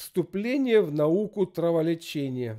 Вступление в науку траволечения.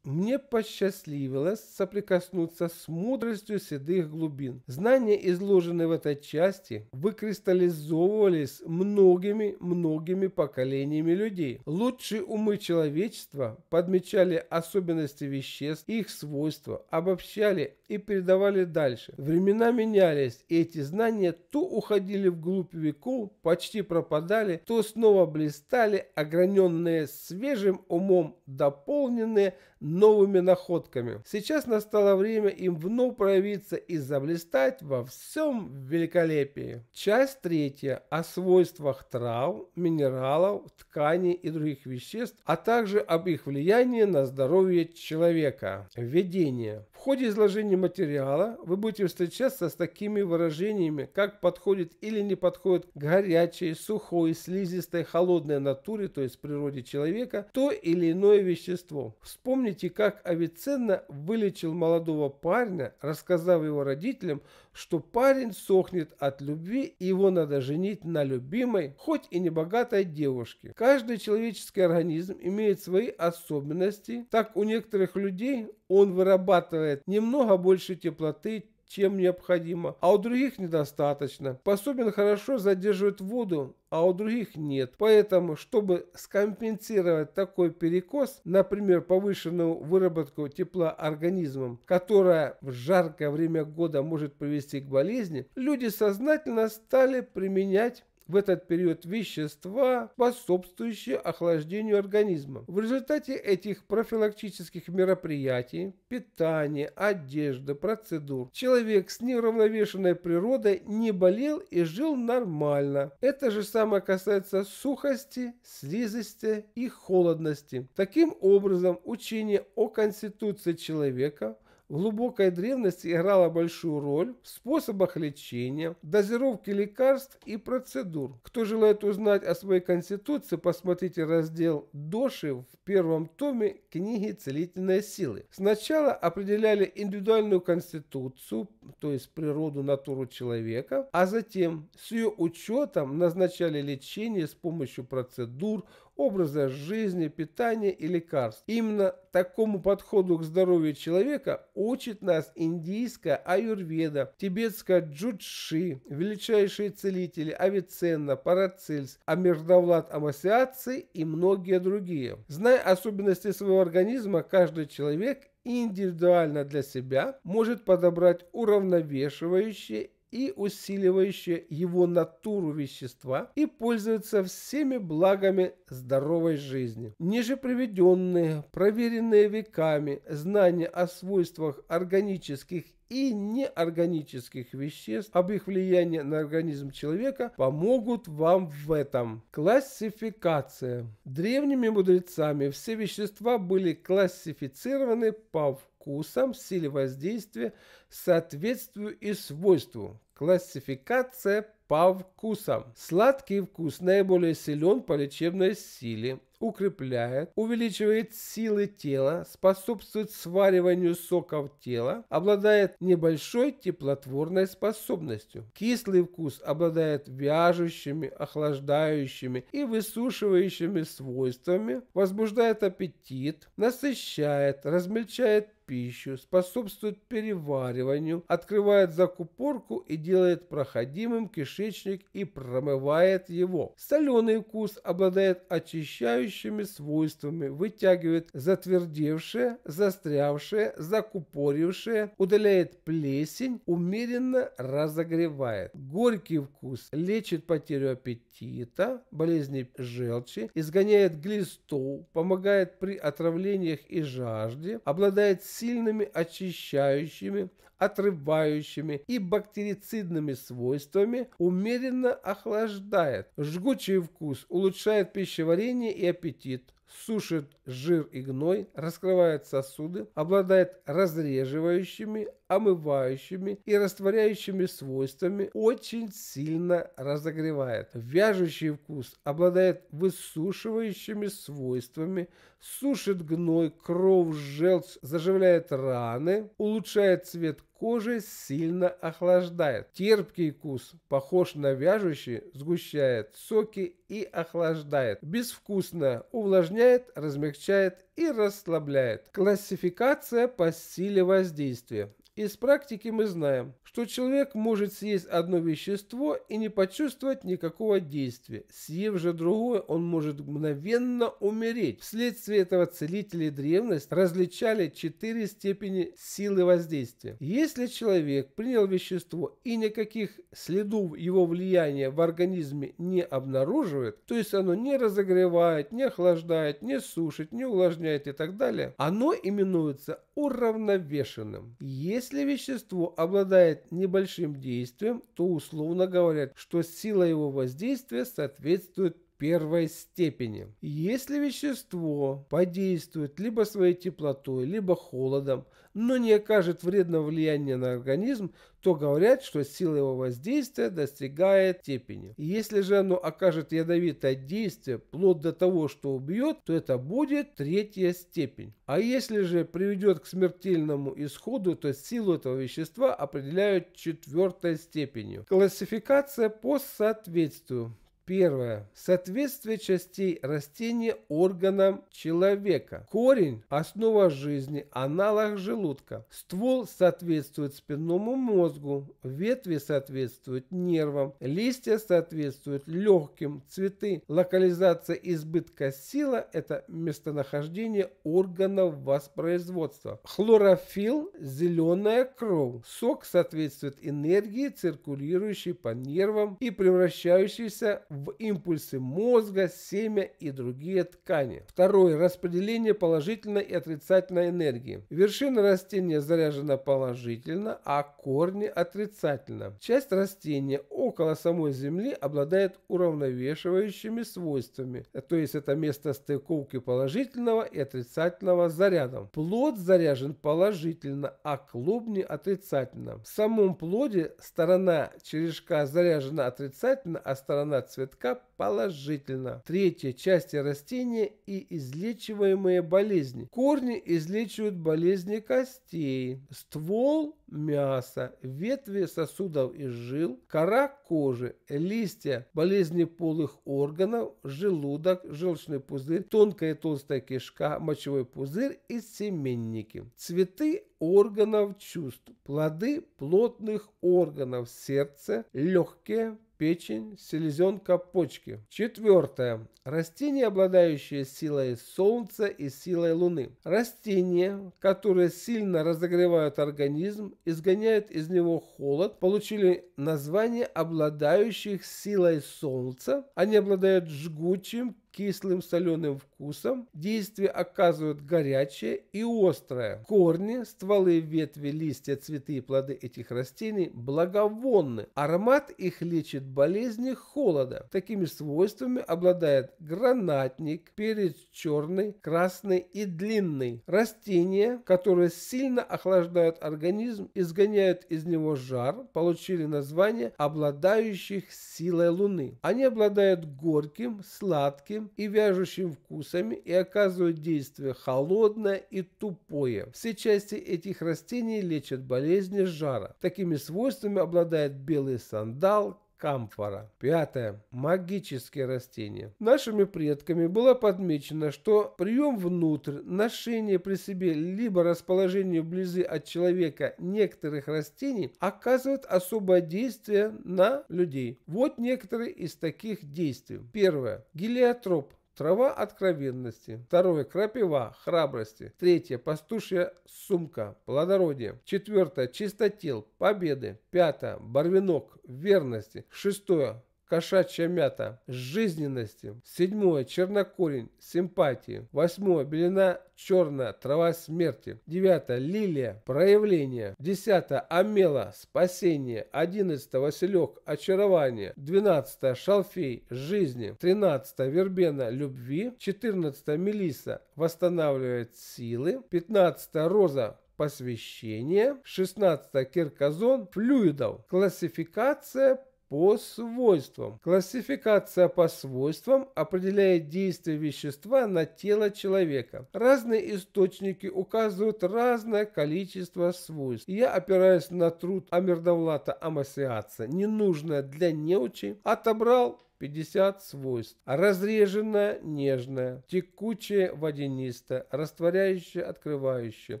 Мне посчастливилось соприкоснуться с мудростью седых глубин. Знания, изложенные в этой части, выкристаллизовывались многими-многими поколениями людей. Лучшие умы человечества подмечали особенности веществ, их свойства, обобщали и передавали дальше. Времена менялись, и эти знания то уходили вглубь веков, почти пропадали, то снова блистали, ограненные свежим умом, дополненные – новыми находками. Сейчас настало время им вновь проявиться и заблистать во всем великолепии. Часть третья о свойствах трав, минералов, тканей и других веществ, а также об их влиянии на здоровье человека. Введение. В ходе изложения материала вы будете встречаться с такими выражениями, как подходит или не подходит к горячей, сухой, слизистой, холодной натуре, то есть природе человека, то или иное вещество. Вспомните Помните, как Авиценна вылечил молодого парня, рассказав его родителям, что парень сохнет от любви и его надо женить на любимой, хоть и небогатой девушке. Каждый человеческий организм имеет свои особенности. Так у некоторых людей он вырабатывает немного больше теплоты, чем необходимо, а у других недостаточно. Пособен хорошо задерживает воду, а у других нет. Поэтому, чтобы скомпенсировать такой перекос, например, повышенную выработку тепла организмом, которая в жаркое время года может привести к болезни, люди сознательно стали применять в этот период вещества, способствующие охлаждению организма. В результате этих профилактических мероприятий, питания, одежды, процедур, человек с неуравновешенной природой не болел и жил нормально. Это же самое касается сухости, слизости и холодности. Таким образом, учение о конституции человека в глубокой древности играла большую роль в способах лечения, дозировке лекарств и процедур. Кто желает узнать о своей конституции, посмотрите раздел «Доши» в первом томе книги «Целительные силы». Сначала определяли индивидуальную конституцию, то есть природу, натуру человека, а затем с ее учетом назначали лечение с помощью процедур, образа жизни, питания и лекарств. Именно такому подходу к здоровью человека учит нас индийская аюрведа, тибетская джудши, величайшие целители Авиценна, Парацельс, Амирдавлад Амасиаци и многие другие. Зная особенности своего организма, каждый человек индивидуально для себя может подобрать уравновешивающие и усиливающие его натуру вещества и пользуется всеми благами здоровой жизни. Ниже приведенные, проверенные веками, знания о свойствах органических и неорганических веществ, об их влиянии на организм человека помогут вам в этом. Классификация. Древними мудрецами все вещества были классифицированы по вкусам, силе воздействия, соответствию и свойству. Классификация по вкусам. Сладкий вкус наиболее силен по лечебной силе, укрепляет, увеличивает силы тела, способствует свариванию соков тела, обладает небольшой теплотворной способностью. Кислый вкус обладает вяжущими, охлаждающими и высушивающими свойствами, возбуждает аппетит, насыщает, размельчает пищу, способствует перевариванию, открывает закупорку и делает проходимым кишечник и промывает его. Соленый вкус обладает очищающими свойствами, вытягивает затвердевшее, застрявшее, закупорившее, удаляет плесень, умеренно разогревает. Горький вкус лечит потерю аппетита, болезни желчи, изгоняет глистов, помогает при отравлениях и жажде, обладает сильными очищающими, отрывающими и бактерицидными свойствами, умеренно охлаждает. Жгучий вкус улучшает пищеварение и аппетит, сушит жир и гной, раскрывает сосуды, обладает разреживающими, омывающими и растворяющими свойствами, очень сильно разогревает. Вяжущий вкус обладает высушивающими свойствами, сушит гной, кровь, желчь, заживляет раны, улучшает цвет кожи, сильно охлаждает. Терпкий вкус, похож на вяжущий, сгущает соки и охлаждает. Безвкусно увлажняет, размягчает и расслабляет. Классификация по силе воздействия. Из практики мы знаем, что человек может съесть одно вещество и не почувствовать никакого действия. Съев же другое, он может мгновенно умереть. Вследствие этого целители древность различали четыре степени силы воздействия. Если человек принял вещество и никаких следов его влияния в организме не обнаруживает, то есть оно не разогревает, не охлаждает, не сушит, не увлажняет и так далее, оно именуется уравновешенным. Если если вещество обладает небольшим действием, то условно говорят, что сила его воздействия соответствует первой степени. Если вещество подействует либо своей теплотой, либо холодом, но не окажет вредного влияния на организм, то говорят, что сила его воздействия достигает степени. Если же оно окажет ядовитое действие, плод до того, что убьет, то это будет третья степень. А если же приведет к смертельному исходу, то силу этого вещества определяют четвертой степенью. Классификация по соответствию. Первое. Соответствие частей растения органам человека. Корень – основа жизни, аналог желудка. Ствол соответствует спинному мозгу, ветви соответствуют нервам, листья соответствуют легким, цветы. Локализация избытка сила – это местонахождение органов воспроизводства. Хлорофилл – зеленая кровь. Сок соответствует энергии, циркулирующей по нервам и превращающейся в в импульсы мозга, семя и другие ткани. Второе. Распределение положительной и отрицательной энергии. Вершина растения заряжена положительно, а корни отрицательно. Часть растения около самой земли обладает уравновешивающими свойствами, то есть это место стыковки положительного и отрицательного зарядом. Плод заряжен положительно, а клубни отрицательно. В самом плоде сторона черешка заряжена отрицательно, а сторона цветка цветка положительно. Третье. части растения и излечиваемые болезни. Корни излечивают болезни костей, ствол – мясо, ветви сосудов и жил, кора – кожи, листья – болезни полых органов, желудок, желчный пузырь, тонкая и толстая кишка, мочевой пузырь и семенники. Цветы органов чувств, плоды плотных органов сердце, легкие, печень, селезенка, почки. Четвертое. Растения, обладающие силой Солнца и силой Луны. Растения, которые сильно разогревают организм, изгоняют из него холод, получили название обладающих силой Солнца. Они обладают жгучим, кислым соленым вкусом. Действие оказывают горячее и острое. Корни, стволы, ветви, листья, цветы и плоды этих растений благовонны. Аромат их лечит болезни холода. Такими свойствами обладает гранатник, перец черный, красный и длинный. Растения, которые сильно охлаждают организм, изгоняют из него жар, получили название обладающих силой Луны. Они обладают горьким, сладким, сладким и вяжущим вкусами и оказывают действие холодное и тупое. Все части этих растений лечат болезни жара. Такими свойствами обладает белый сандал, камфора. Пятое. Магические растения. Нашими предками было подмечено, что прием внутрь, ношение при себе либо расположение вблизи от человека некоторых растений оказывает особое действие на людей. Вот некоторые из таких действий. Первое. Гелиотроп Трава откровенности. Второе – крапива, храбрости. Третье – пастушья сумка, плодородие. Четвертое – чистотел, победы. Пятое – барвинок, верности. Шестое – кошачья мята, жизненности. Седьмое, чернокорень симпатии. Восьмое, белина черная, трава смерти. Девятое, лилия, проявление. Десятое, амела, спасение. Одиннадцатое, василек, очарование. Двенадцатое, шалфей, жизни. Тринадцатое, вербена, любви. Четырнадцатое, мелиса, восстанавливает силы. Пятнадцатое, роза, посвящение, Шестнадцатое кирказон флюидов, классификация по свойствам. Классификация по свойствам определяет действие вещества на тело человека. Разные источники указывают разное количество свойств. Я опираюсь на труд Амирдавлата Амасиаца, ненужное для неучи, отобрал 50 свойств. Разреженное, нежное, текучее, водянистое, растворяющее, открывающее,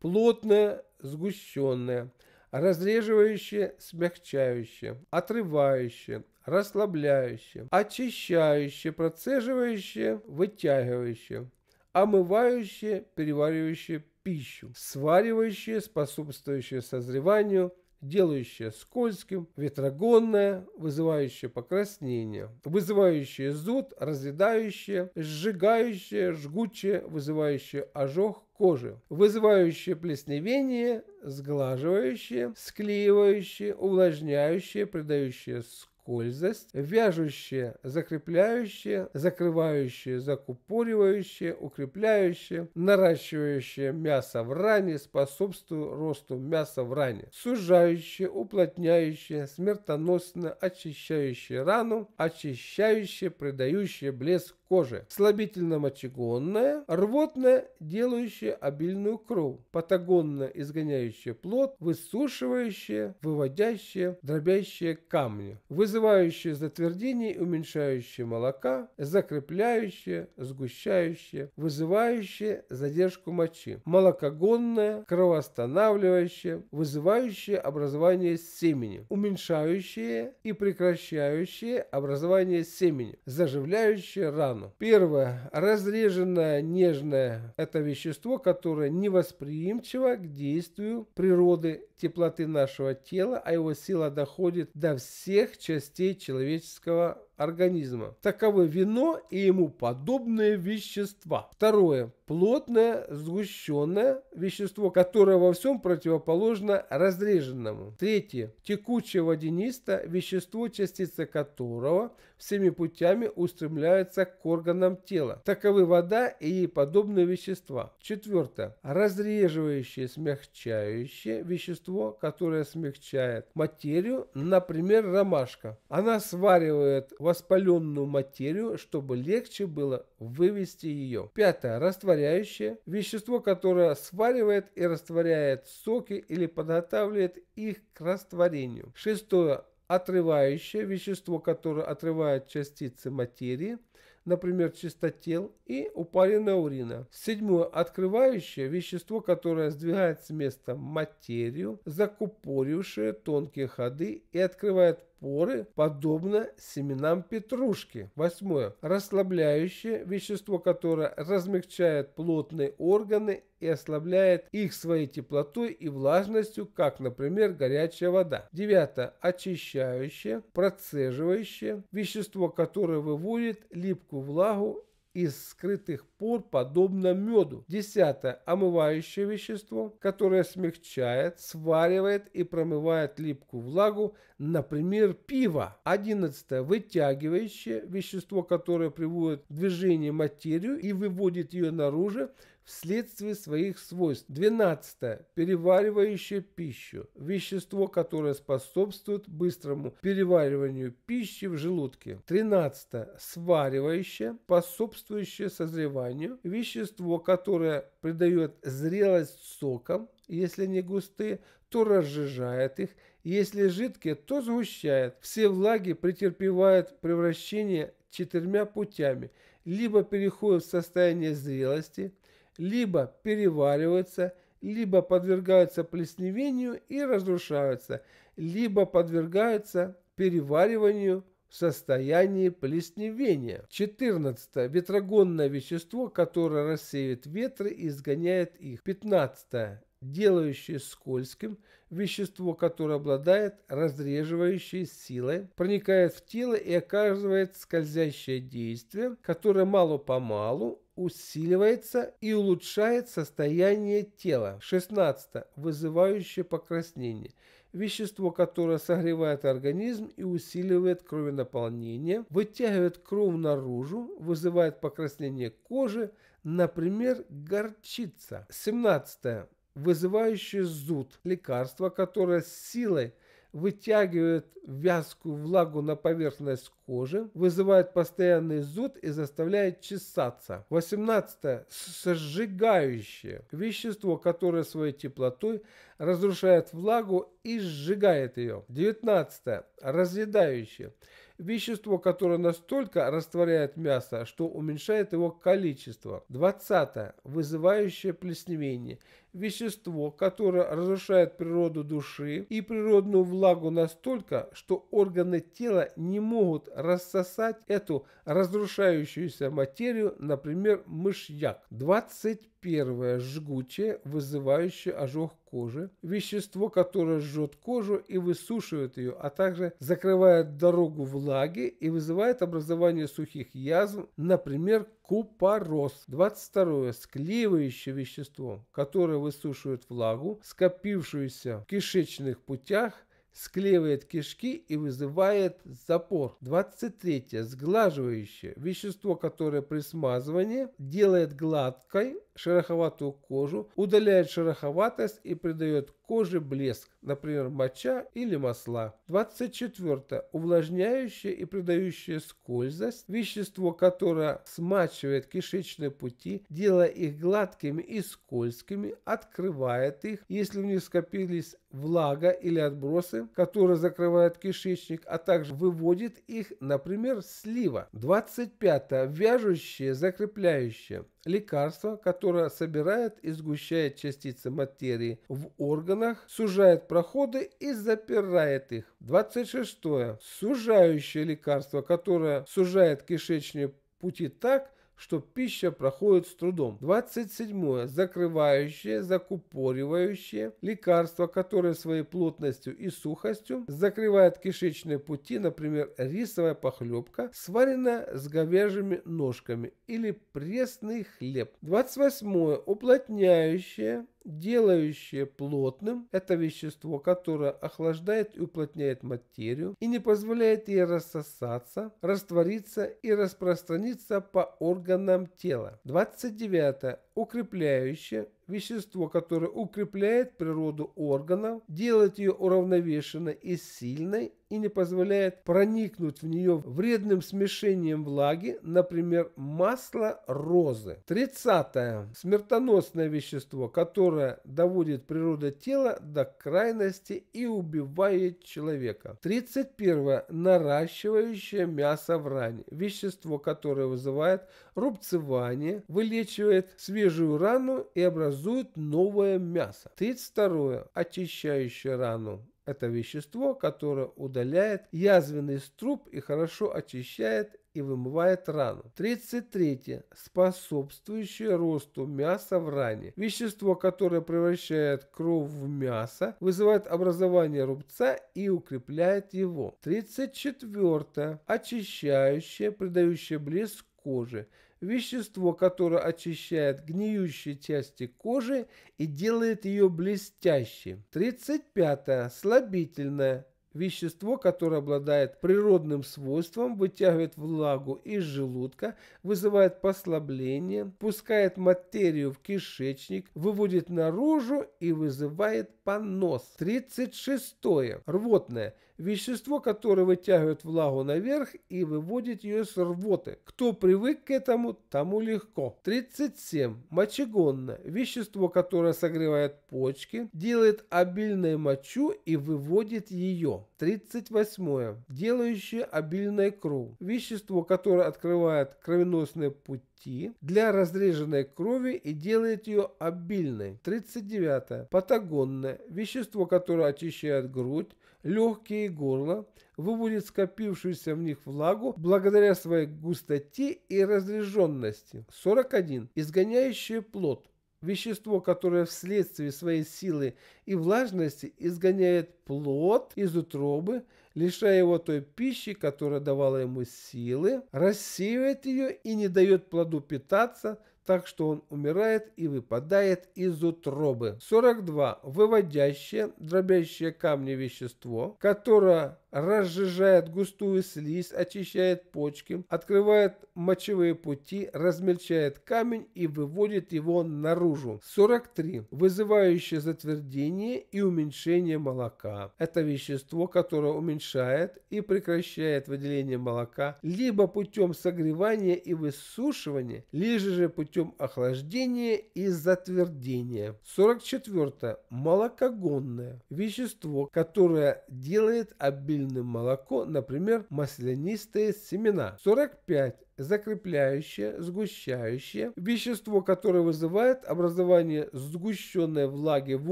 плотное, сгущенное – разреживающее, смягчающее, отрывающее, расслабляющее, очищающее, процеживающее, вытягивающее, омывающее, переваривающее пищу, сваривающее, способствующее созреванию, делающее скользким, ветрогонное, вызывающее покраснение, вызывающее зуд, разъедающее, сжигающее, жгучее, вызывающее ожог, кожи, вызывающие плесневение, сглаживающее, склеивающее, увлажняющее, придающее скользость, вяжущее, закрепляющее, закрывающее, закупоривающее, укрепляющее, наращивающее мясо в ране, способствуя росту мяса в ране, сужающее, уплотняющее, смертоносно очищающее рану, очищающее, придающее блеск кожи. Слабительно-мочегонная, рвотная, делающая обильную кровь, патагонная, изгоняющая плод, высушивающая, выводящая, дробящая камни, вызывающая затвердение и уменьшающая молока, закрепляющая, сгущающая, вызывающая задержку мочи, молокогонная, кровоостанавливающая, вызывающая образование семени, уменьшающая и прекращающая образование семени, заживляющая рану сторону. Первое. Разреженное нежное – это вещество, которое невосприимчиво к действию природы теплоты нашего тела, а его сила доходит до всех частей человеческого организма. Таковы вино и ему подобные вещества. Второе. Плотное, сгущенное вещество, которое во всем противоположно разреженному. Третье. Текучее водянисто вещество, частица которого всеми путями устремляется к органам тела. Таковы вода и ей подобные вещества. Четвертое. Разреживающее, смягчающее вещество, которое смягчает материю, например, ромашка. Она сваривает в воспаленную материю, чтобы легче было вывести ее. Пятое. Растворяющее. Вещество, которое сваривает и растворяет соки или подготавливает их к растворению. Шестое. Отрывающее. Вещество, которое отрывает частицы материи например, чистотел и упаренная урина. Седьмое. Открывающее вещество, которое сдвигает с места материю, закупорившее тонкие ходы и открывает споры, подобно семенам петрушки. Восьмое. Расслабляющее, вещество которое размягчает плотные органы и ослабляет их своей теплотой и влажностью, как, например, горячая вода. Девятое. Очищающее, процеживающее, вещество, которое выводит липкую влагу из скрытых пор подобно меду. Десятое – омывающее вещество, которое смягчает, сваривает и промывает липкую влагу, например, пиво. Одиннадцатое – вытягивающее вещество, которое приводит в движение материю и выводит ее наружу, вследствие своих свойств. Двенадцатое Переваривающее пищу. Вещество, которое способствует быстрому перевариванию пищи в желудке. Тринадцатое Сваривающее, способствующее созреванию созданию, вещество, которое придает зрелость сокам, если не густые, то разжижает их, если жидкие, то сгущает. Все влаги претерпевают превращение четырьмя путями, либо переходят в состояние зрелости, либо перевариваются, либо подвергаются плесневению и разрушаются, либо подвергаются перевариванию, в состоянии плесневения. 14. Ветрогонное вещество, которое рассеивает ветры и изгоняет их. 15. Делающее скользким вещество, которое обладает разреживающей силой, проникает в тело и оказывает скользящее действие, которое мало-помалу усиливается и улучшает состояние тела. 16. Вызывающее покраснение – вещество, которое согревает организм и усиливает кровенаполнение, вытягивает кровь наружу, вызывает покраснение кожи, например, горчица. 17. Вызывающее зуд – лекарство, которое силой вытягивает вязкую влагу на поверхность кожи, вызывает постоянный зуд и заставляет чесаться. 18. Сжигающее. Вещество, которое своей теплотой разрушает влагу и сжигает ее. 19. Разъедающее вещество, которое настолько растворяет мясо, что уменьшает его количество. 20. Вызывающее плесневение. Вещество, которое разрушает природу души и природную влагу настолько, что органы тела не могут рассосать эту разрушающуюся материю, например, мышьяк. 25 первое жгучее, вызывающее ожог кожи, вещество, которое жжет кожу и высушивает ее, а также закрывает дорогу влаги и вызывает образование сухих язв, например, купорос. 22. Склеивающее вещество, которое высушивает влагу, скопившуюся в кишечных путях, склеивает кишки и вызывает запор. 23. Сглаживающее. Вещество, которое при смазывании делает гладкой шероховатую кожу, удаляет шероховатость и придает кожи блеск, например, моча или масла. 24. Увлажняющее и придающее скользость, вещество, которое смачивает кишечные пути, делая их гладкими и скользкими, открывает их, если в них скопились влага или отбросы, которые закрывают кишечник, а также выводит их, например, слива. 25. Вяжущее, закрепляющее. Лекарство, которое собирает и сгущает частицы материи в органах, сужает проходы и запирает их. 26. Сужающее лекарство, которое сужает кишечные пути так, что пища проходит с трудом. 27. Закрывающее, закупоривающее, лекарство, которое своей плотностью и сухостью закрывает кишечные пути, например, рисовая похлебка, сваренная с говяжьими ножками или пресный хлеб. 28. Уплотняющее, делающее плотным это вещество, которое охлаждает и уплотняет материю и не позволяет ей рассосаться, раствориться и распространиться по органам тела. 29 укрепляющее, вещество, которое укрепляет природу органов, делает ее уравновешенной и сильной и не позволяет проникнуть в нее вредным смешением влаги, например, масло розы. 30. Смертоносное вещество, которое доводит природу тела до крайности и убивает человека. 31. Наращивающее мясо в ране. Вещество, которое вызывает рубцевание, вылечивает свежесть свежую рану и образует новое мясо. 32. Очищающее рану. Это вещество, которое удаляет язвенный струп и хорошо очищает и вымывает рану. 33. Способствующее росту мяса в ране. Вещество, которое превращает кровь в мясо, вызывает образование рубца и укрепляет его. 34. Очищающее, придающее блеск коже вещество, которое очищает гниющие части кожи и делает ее блестящей. 35. Слабительное Вещество, которое обладает природным свойством, вытягивает влагу из желудка, вызывает послабление, пускает материю в кишечник, выводит наружу и вызывает понос. 36. Рвотное вещество которое вытягивает влагу наверх и выводит ее с рвоты. Кто привык к этому, тому легко. 37. Мочегонное Вещество, которое согревает почки, делает обильную мочу и выводит ее. 38. Делающее обильное кровь. Вещество, которое открывает кровеносные пути для разреженной крови и делает ее обильной. 39. Патагонное. Вещество, которое очищает грудь, легкие и горло, выводит скопившуюся в них влагу благодаря своей густоте и разреженности. 41. Изгоняющее плод вещество, которое вследствие своей силы и влажности изгоняет плод из утробы, лишая его той пищи, которая давала ему силы, рассеивает ее и не дает плоду питаться – так что он умирает и выпадает из утробы. 42. Выводящее, дробящее камни вещество, которое разжижает густую слизь, очищает почки, открывает мочевые пути, размельчает камень и выводит его наружу. 43. Вызывающее затвердение и уменьшение молока. Это вещество, которое уменьшает и прекращает выделение молока либо путем согревания и высушивания, либо же путем путем охлаждения и затвердения. 44. Молокогонное. Вещество, которое делает обильным молоко, например, маслянистые семена. 45 закрепляющее, сгущающее, вещество, которое вызывает образование сгущенной влаги в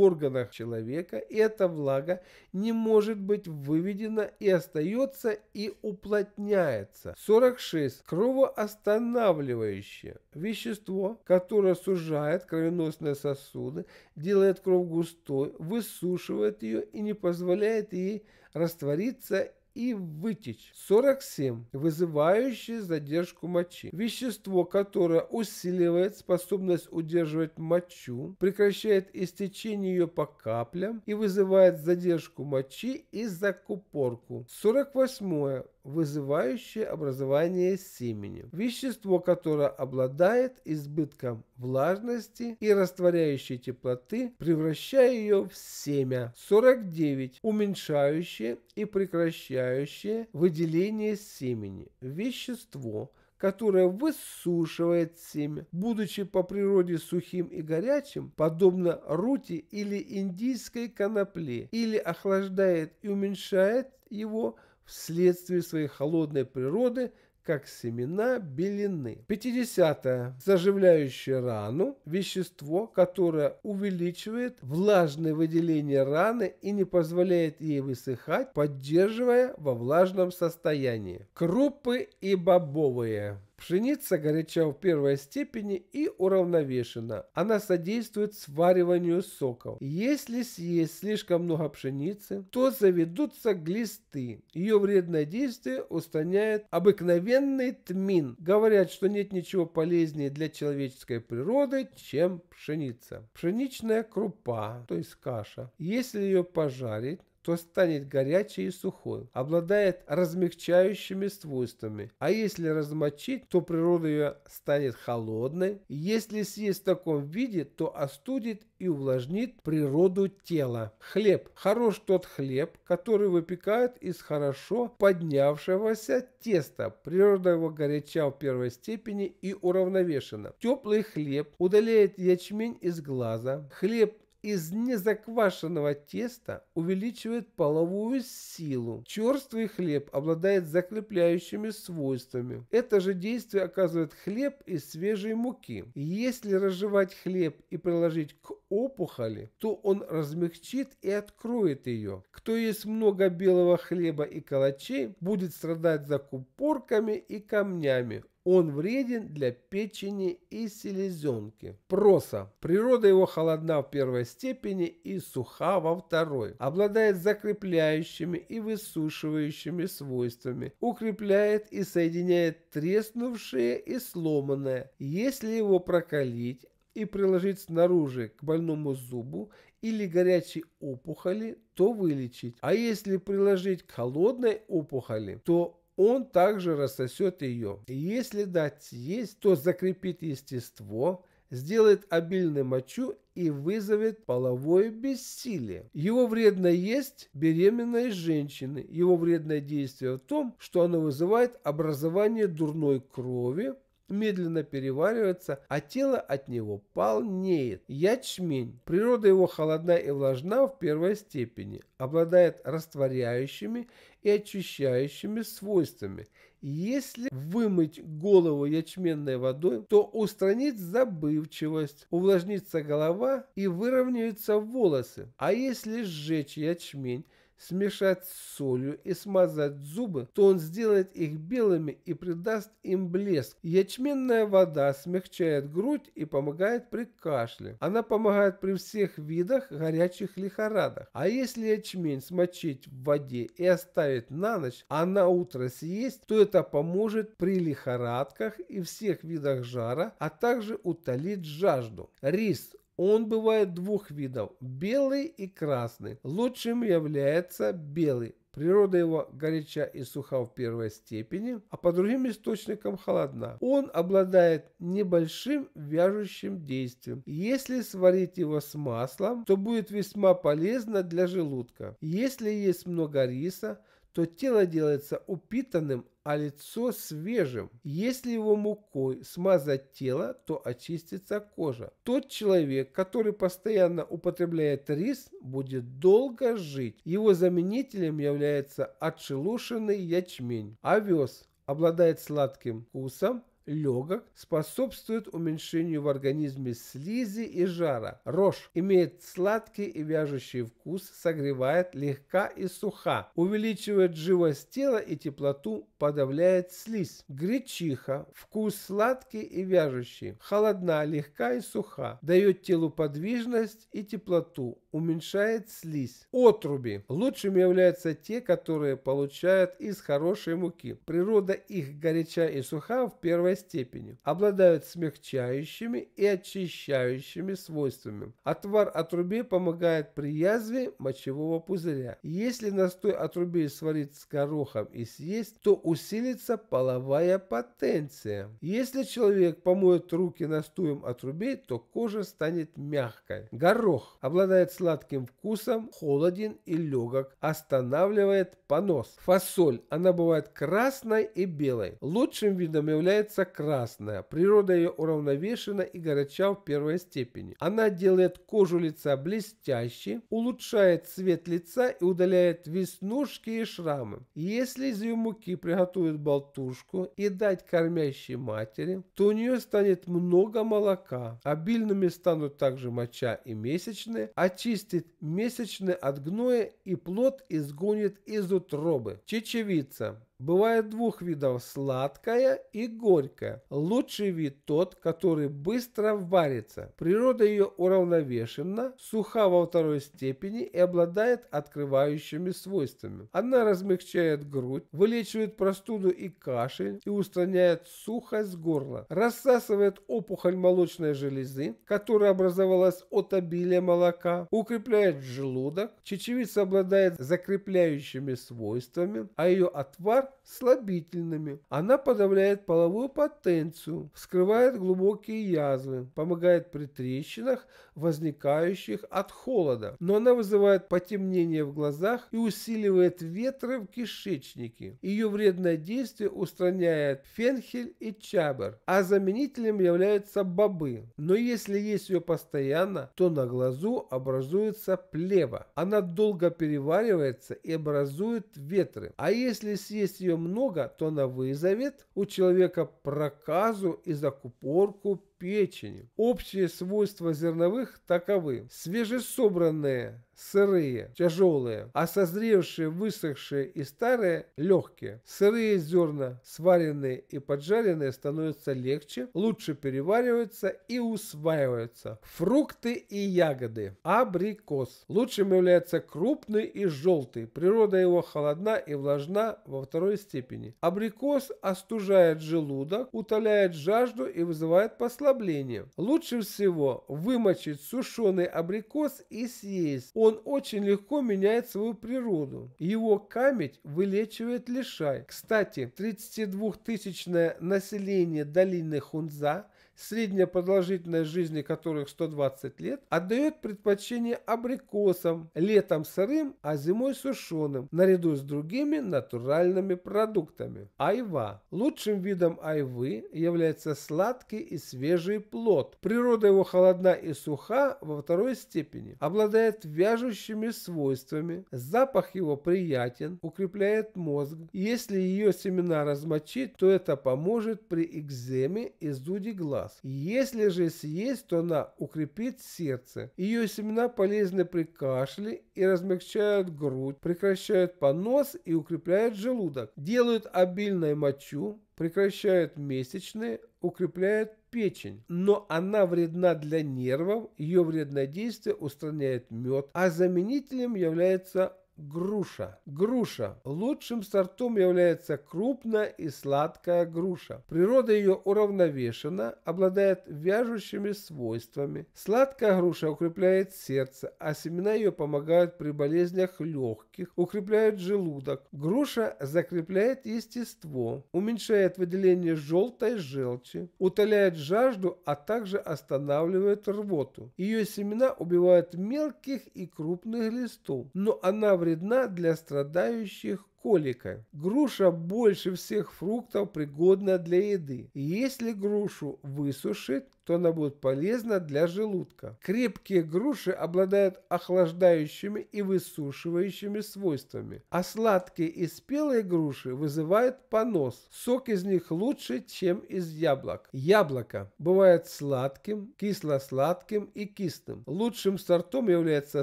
органах человека, и эта влага не может быть выведена и остается и уплотняется. 46. Кровоостанавливающее вещество, которое сужает кровеносные сосуды, делает кровь густой, высушивает ее и не позволяет ей раствориться и вытечь. 47. Вызывающие задержку мочи. Вещество, которое усиливает способность удерживать мочу, прекращает истечение ее по каплям и вызывает задержку мочи и закупорку. 48 вызывающее образование семени. Вещество, которое обладает избытком влажности и растворяющей теплоты, превращая ее в семя. 49. Уменьшающее и прекращающее выделение семени. Вещество, которое высушивает семя, будучи по природе сухим и горячим, подобно рути или индийской конопле, или охлаждает и уменьшает его – вследствие своей холодной природы, как семена белины. 50. -е. Заживляющее рану – вещество, которое увеличивает влажное выделение раны и не позволяет ей высыхать, поддерживая во влажном состоянии. Крупы и бобовые – Пшеница горяча в первой степени и уравновешена. Она содействует свариванию соков. Если съесть слишком много пшеницы, то заведутся глисты. Ее вредное действие устраняет обыкновенный тмин. Говорят, что нет ничего полезнее для человеческой природы, чем пшеница. Пшеничная крупа, то есть каша. Если ее пожарить, то станет горячей и сухой, обладает размягчающими свойствами, а если размочить, то природа ее станет холодной, если съесть в таком виде, то остудит и увлажнит природу тела. Хлеб. Хорош тот хлеб, который выпекают из хорошо поднявшегося теста. Природа его горяча в первой степени и уравновешена. Теплый хлеб удаляет ячмень из глаза. Хлеб из незаквашенного теста увеличивает половую силу. Черствый хлеб обладает закрепляющими свойствами. Это же действие оказывает хлеб из свежей муки. Если разжевать хлеб и приложить к опухоли, то он размягчит и откроет ее. Кто ест много белого хлеба и калачей, будет страдать закупорками и камнями, он вреден для печени и селезенки. Проса. Природа его холодна в первой степени и суха во второй. Обладает закрепляющими и высушивающими свойствами. Укрепляет и соединяет треснувшее и сломанное. Если его прокалить, и приложить снаружи к больному зубу или горячей опухоли, то вылечить. А если приложить к холодной опухоли, то он также рассосет ее. Если дать есть, то закрепит естество, сделает обильной мочу и вызовет половое бессилие. Его вредно есть беременной женщины. Его вредное действие в том, что оно вызывает образование дурной крови, медленно переваривается, а тело от него полнеет. Ячмень. Природа его холодна и влажна в первой степени, обладает растворяющими и очищающими свойствами. Если вымыть голову ячменной водой, то устранит забывчивость, увлажнится голова и выровняются волосы. А если сжечь ячмень, смешать с солью и смазать зубы, то он сделает их белыми и придаст им блеск. Ячменная вода смягчает грудь и помогает при кашле. Она помогает при всех видах горячих лихорадок. А если ячмень смочить в воде и оставить на ночь, а на утро съесть, то это поможет при лихорадках и всех видах жара, а также утолит жажду. Рис он бывает двух видов – белый и красный. Лучшим является белый. Природа его горяча и суха в первой степени, а по другим источникам холодна. Он обладает небольшим вяжущим действием. Если сварить его с маслом, то будет весьма полезно для желудка. Если есть много риса, то тело делается упитанным, а лицо свежим. Если его мукой смазать тело, то очистится кожа. Тот человек, который постоянно употребляет рис, будет долго жить. Его заменителем является отшелушенный ячмень. Овес обладает сладким вкусом, легок, способствует уменьшению в организме слизи и жара. Рожь имеет сладкий и вяжущий вкус, согревает, легка и суха, увеличивает живость тела и теплоту подавляет слизь. Гречиха. Вкус сладкий и вяжущий. Холодна, легка и суха. Дает телу подвижность и теплоту. Уменьшает слизь. Отруби. Лучшими являются те, которые получают из хорошей муки. Природа их горяча и суха в первой степени. Обладают смягчающими и очищающими свойствами. Отвар отрубей помогает при язве мочевого пузыря. Если настой отрубей сварить с горохом и съесть, то у усилится половая потенция. Если человек помоет руки настоем отрубей, то кожа станет мягкой. Горох обладает сладким вкусом, холоден и легок, останавливает понос. Фасоль, она бывает красной и белой. Лучшим видом является красная. Природа ее уравновешена и горяча в первой степени. Она делает кожу лица блестящей, улучшает цвет лица и удаляет веснушки и шрамы. Если из ее муки приготовить приготовит болтушку и дать кормящей матери, то у нее станет много молока. Обильными станут также моча и месячные, очистит месячные от гноя и плод изгонит из утробы. Чечевица Бывает двух видов – сладкая и горькая. Лучший вид тот, который быстро варится. Природа ее уравновешена, суха во второй степени и обладает открывающими свойствами. Она размягчает грудь, вылечивает простуду и кашель и устраняет сухость горла. Рассасывает опухоль молочной железы, которая образовалась от обилия молока, укрепляет желудок. Чечевица обладает закрепляющими свойствами, а ее отвар слабительными. Она подавляет половую потенцию, вскрывает глубокие язвы, помогает при трещинах, возникающих от холода. Но она вызывает потемнение в глазах и усиливает ветры в кишечнике. Ее вредное действие устраняет фенхель и чабер, а заменителем являются бобы. Но если есть ее постоянно, то на глазу образуется плева. Она долго переваривается и образует ветры. А если съесть если ее много, то она вызовет у человека проказу и закупорку печени. Общие свойства зерновых таковы. Свежесобранные сырые, тяжелые, а созревшие, высохшие и старые – легкие. Сырые зерна, сваренные и поджаренные становятся легче, лучше перевариваются и усваиваются. Фрукты и ягоды. Абрикос. Лучшим является крупный и желтый. Природа его холодна и влажна во второй степени. Абрикос остужает желудок, утоляет жажду и вызывает послабление. Лучше всего вымочить сушеный абрикос и съесть. Он он очень легко меняет свою природу. Его камень вылечивает лишай. Кстати, 32-тысячное население долины Хунза – средняя продолжительность жизни которых 120 лет, отдает предпочтение абрикосам, летом сырым, а зимой сушеным, наряду с другими натуральными продуктами. Айва. Лучшим видом айвы является сладкий и свежий плод. Природа его холодна и суха во второй степени. Обладает вяжущими свойствами. Запах его приятен, укрепляет мозг. Если ее семена размочить, то это поможет при экземе и зуде глаз глаз. Если же съесть, то она укрепит сердце. Ее семена полезны при кашле и размягчают грудь, прекращают понос и укрепляют желудок. Делают обильной мочу, прекращают месячные, укрепляют печень, но она вредна для нервов, ее вредное действие устраняет мед, а заменителем является груша. Груша. Лучшим сортом является крупная и сладкая груша. Природа ее уравновешена, обладает вяжущими свойствами. Сладкая груша укрепляет сердце, а семена ее помогают при болезнях легких, укрепляют желудок. Груша закрепляет естество, уменьшает выделение желтой желчи, утоляет жажду, а также останавливает рвоту. Ее семена убивают мелких и крупных листов, но она вредит вредна для страдающих колика. Груша больше всех фруктов пригодна для еды. Если грушу высушить, что она будет полезна для желудка. Крепкие груши обладают охлаждающими и высушивающими свойствами, а сладкие и спелые груши вызывают понос. Сок из них лучше, чем из яблок. Яблоко бывает сладким, кисло-сладким и кислым. Лучшим сортом является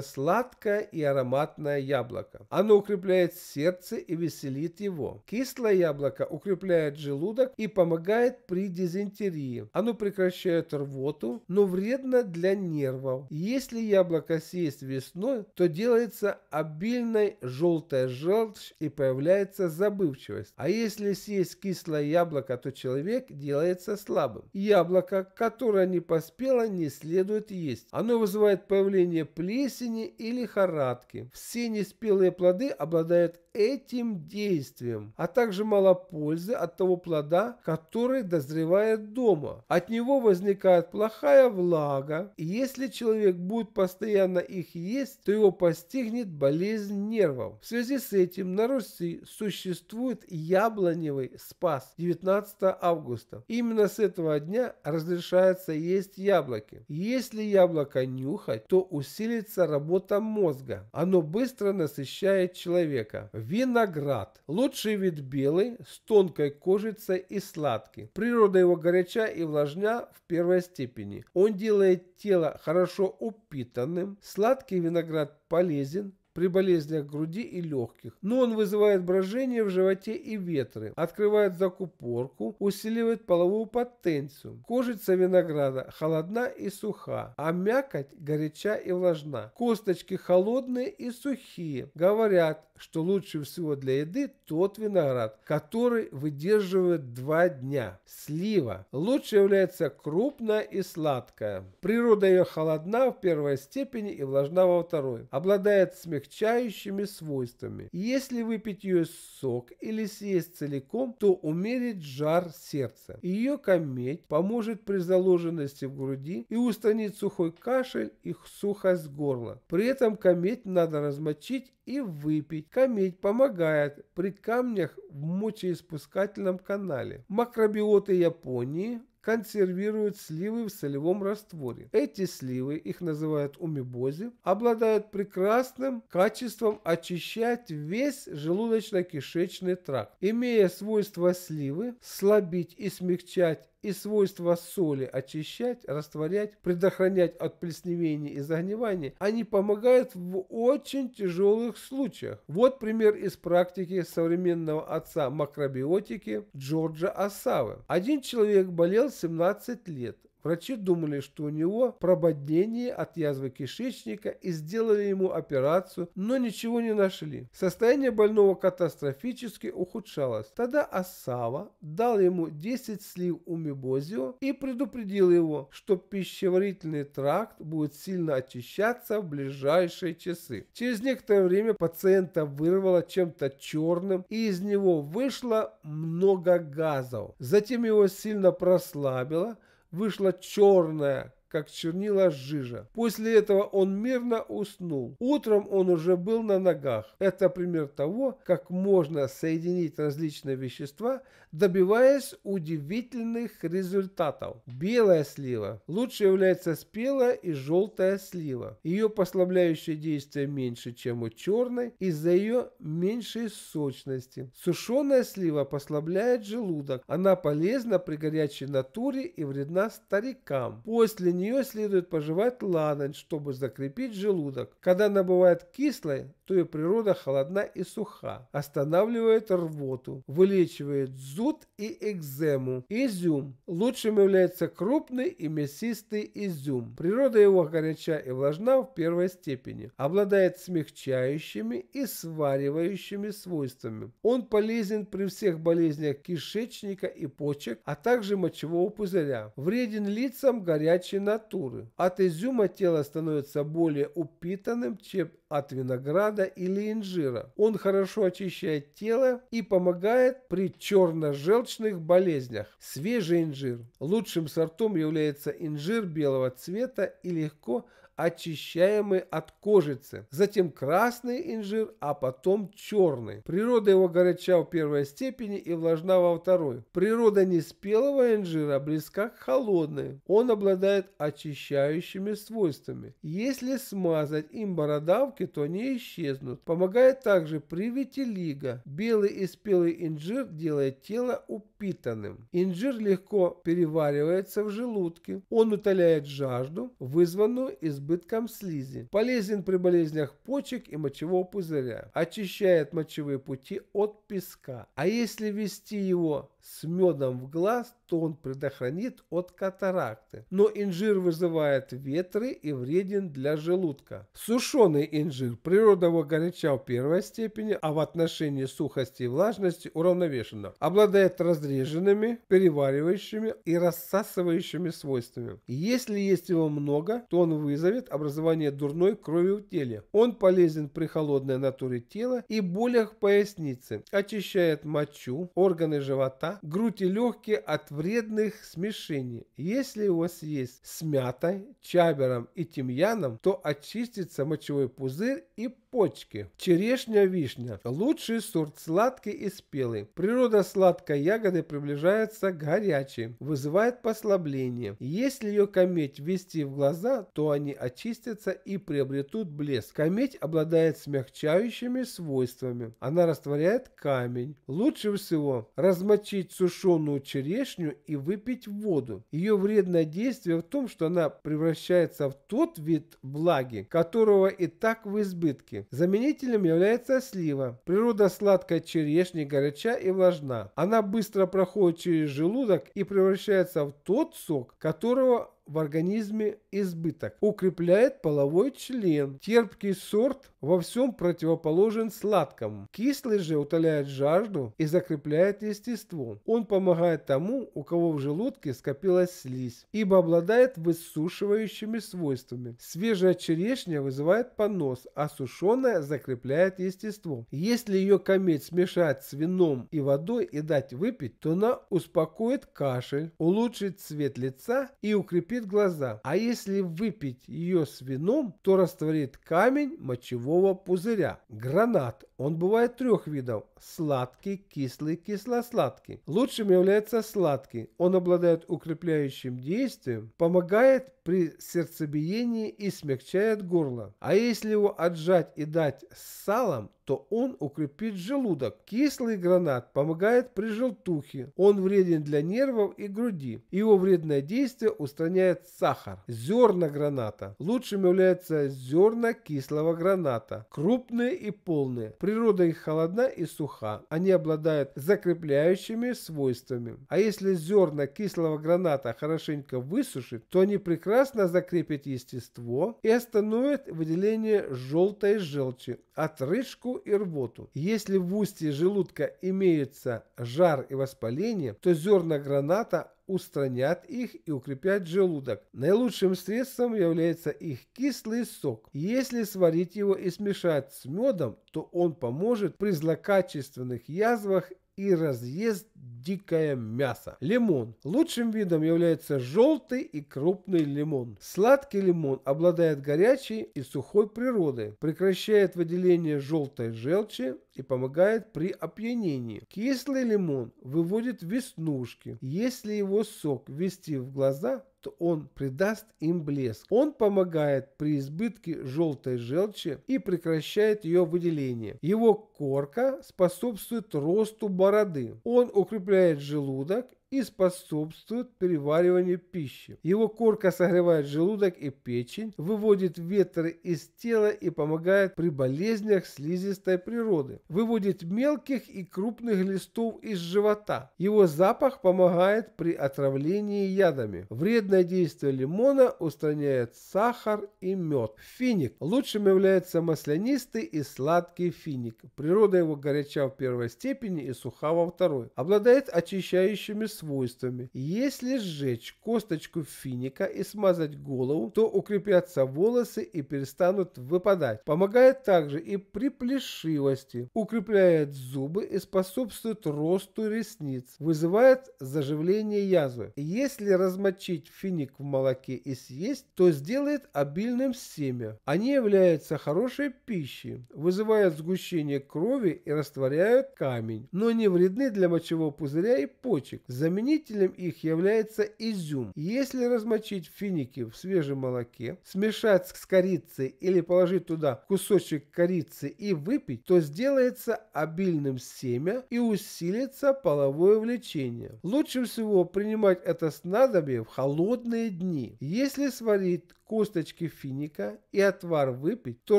сладкое и ароматное яблоко. Оно укрепляет сердце и веселит его. Кислое яблоко укрепляет желудок и помогает при дизентерии. Оно прекращает рвоту, но вредно для нервов. Если яблоко съесть весной, то делается обильной желтая желчь и появляется забывчивость. А если съесть кислое яблоко, то человек делается слабым. Яблоко, которое не поспело, не следует есть. Оно вызывает появление плесени и лихорадки. Все неспелые плоды обладают этим действием, а также мало пользы от того плода, который дозревает дома. От него возникает проникает плохая влага, и если человек будет постоянно их есть, то его постигнет болезнь нервов. В связи с этим на Руси существует яблоневый спас 19 августа. Именно с этого дня разрешается есть яблоки. Если яблоко нюхать, то усилится работа мозга. Оно быстро насыщает человека. Виноград. Лучший вид белый, с тонкой кожицей и сладкий. Природа его горяча и влажня в первую первой степени. Он делает тело хорошо упитанным, сладкий виноград полезен, при болезнях груди и легких, но он вызывает брожение в животе и ветры, открывает закупорку, усиливает половую потенцию. Кожица винограда холодна и суха, а мякоть горяча и влажна. Косточки холодные и сухие, говорят что лучше всего для еды тот виноград, который выдерживает два дня. Слива. Лучше является крупная и сладкая. Природа ее холодна в первой степени и влажна во второй. Обладает смягчающими свойствами. Если выпить ее сок или съесть целиком, то умерит жар сердца. Ее кометь поможет при заложенности в груди и устранит сухой кашель и сухость горла. При этом кометь надо размочить и выпить. Камедь помогает при камнях в мочеиспускательном канале. Макробиоты Японии консервируют сливы в солевом растворе. Эти сливы, их называют умибози, обладают прекрасным качеством очищать весь желудочно-кишечный тракт. Имея свойство сливы слабить и смягчать и свойства соли очищать, растворять, предохранять от плесневения и загнивания, они помогают в очень тяжелых случаях. Вот пример из практики современного отца макробиотики Джорджа Асавы. Один человек болел 17 лет, Врачи думали, что у него прободнение от язвы кишечника и сделали ему операцию, но ничего не нашли. Состояние больного катастрофически ухудшалось. Тогда Асава дал ему 10 слив умибозио и предупредил его, что пищеварительный тракт будет сильно очищаться в ближайшие часы. Через некоторое время пациента вырвало чем-то черным и из него вышло много газов. Затем его сильно прослабило, вышла черная, как чернила жижа. После этого он мирно уснул. Утром он уже был на ногах. Это пример того, как можно соединить различные вещества добиваясь удивительных результатов. Белая слива. Лучше является спелая и желтая слива. Ее послабляющее действие меньше, чем у черной, из-за ее меньшей сочности. Сушеная слива послабляет желудок. Она полезна при горячей натуре и вредна старикам. После нее следует пожевать ладан, чтобы закрепить желудок. Когда она бывает кислой, что ее природа холодна и суха, останавливает рвоту, вылечивает зуд и экзему. Изюм. Лучшим является крупный и мясистый изюм. Природа его горяча и влажна в первой степени. Обладает смягчающими и сваривающими свойствами. Он полезен при всех болезнях кишечника и почек, а также мочевого пузыря. Вреден лицам горячей натуры. От изюма тело становится более упитанным, чем от винограда или инжира. Он хорошо очищает тело и помогает при черно-желчных болезнях. Свежий инжир. Лучшим сортом является инжир белого цвета и легко очищаемый от кожицы, затем красный инжир, а потом черный. Природа его горяча в первой степени и влажна во второй. Природа неспелого инжира близка к холодной. Он обладает очищающими свойствами. Если смазать им бородавки, то они исчезнут. Помогает также при витилиго. Белый и спелый инжир делает тело упитанным. Инжир легко переваривается в желудке. Он утоляет жажду, вызванную избавлением избытком слизи. Полезен при болезнях почек и мочевого пузыря. Очищает мочевые пути от песка. А если вести его с медом в глаз, то он предохранит от катаракты. Но инжир вызывает ветры и вреден для желудка. Сушеный инжир. Природа его горяча в первой степени, а в отношении сухости и влажности уравновешена. Обладает разреженными, переваривающими и рассасывающими свойствами. Если есть его много, то он вызовет образование дурной крови в теле. Он полезен при холодной натуре тела и болях поясницы. Очищает мочу, органы живота, тела, грудь и легкие от вредных смешений. Если у вас есть с мятой, чабером и тимьяном, то очистится мочевой пузырь и почки. Черешня, вишня. Лучший сорт сладкий и спелый. Природа сладкой ягоды приближается к горячей, вызывает послабление. Если ее кометь ввести в глаза, то они очистятся и приобретут блеск. Кометь обладает смягчающими свойствами. Она растворяет камень. Лучше всего размочить смочить сушеную черешню и выпить воду. Ее вредное действие в том, что она превращается в тот вид влаги, которого и так в избытке. Заменителем является слива. Природа сладкой черешни горяча и влажна. Она быстро проходит через желудок и превращается в тот сок, которого в организме избыток. Укрепляет половой член. Терпкий сорт во всем противоположен сладкому. Кислый же утоляет жажду и закрепляет естество. Он помогает тому, у кого в желудке скопилась слизь, ибо обладает высушивающими свойствами. Свежая черешня вызывает понос, а сушеная закрепляет естество. Если ее кометь смешать с вином и водой и дать выпить, то она успокоит кашель, улучшит цвет лица и укрепит слепит глаза, а если выпить ее с вином, то растворит камень мочевого пузыря. Гранат он бывает трех видов – сладкий, кислый, кисло-сладкий. Лучшим является сладкий. Он обладает укрепляющим действием, помогает при сердцебиении и смягчает горло. А если его отжать и дать с салом, то он укрепит желудок. Кислый гранат помогает при желтухе. Он вреден для нервов и груди. Его вредное действие устраняет сахар. Зерна граната. Лучшим является зерна кислого граната. Крупные и полные. При Природа их холодна и суха. Они обладают закрепляющими свойствами. А если зерна кислого граната хорошенько высушить, то они прекрасно закрепят естество и остановят выделение желтой желчи, отрыжку и рвоту. Если в устье желудка имеется жар и воспаление, то зерна граната устранят их и укрепят желудок. Наилучшим средством является их кислый сок. Если сварить его и смешать с медом, то он поможет при злокачественных язвах и разъест дикое мясо. Лимон. Лучшим видом является желтый и крупный лимон. Сладкий лимон обладает горячей и сухой природой, прекращает выделение желтой желчи и помогает при опьянении. Кислый лимон выводит веснушки. Если его сок ввести в глаза, что он придаст им блеск. Он помогает при избытке желтой желчи и прекращает ее выделение. Его корка способствует росту бороды. Он укрепляет желудок и способствует перевариванию пищи. Его корка согревает желудок и печень, выводит ветры из тела и помогает при болезнях слизистой природы. Выводит мелких и крупных листов из живота. Его запах помогает при отравлении ядами. Вредное действие лимона устраняет сахар и мед. Финик. Лучшим является маслянистый и сладкий финик. Природа его горяча в первой степени и суха во второй. Обладает очищающими свойствами. Если сжечь косточку финика и смазать голову, то укрепятся волосы и перестанут выпадать. Помогает также и при плешивости, укрепляет зубы и способствует росту ресниц, вызывает заживление язвы. Если размочить финик в молоке и съесть, то сделает обильным семя. Они являются хорошей пищей, вызывают сгущение крови и растворяют камень, но не вредны для мочевого пузыря и почек. За Заменителем их является изюм. Если размочить финики в свежем молоке, смешать с корицей или положить туда кусочек корицы и выпить, то сделается обильным семя и усилится половое влечение. Лучше всего принимать это снадобье в холодные дни. Если сварить косточки финика и отвар выпить, то